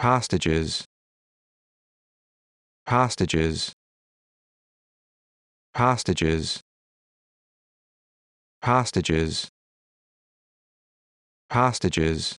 hostages hostages hostages hostages hostages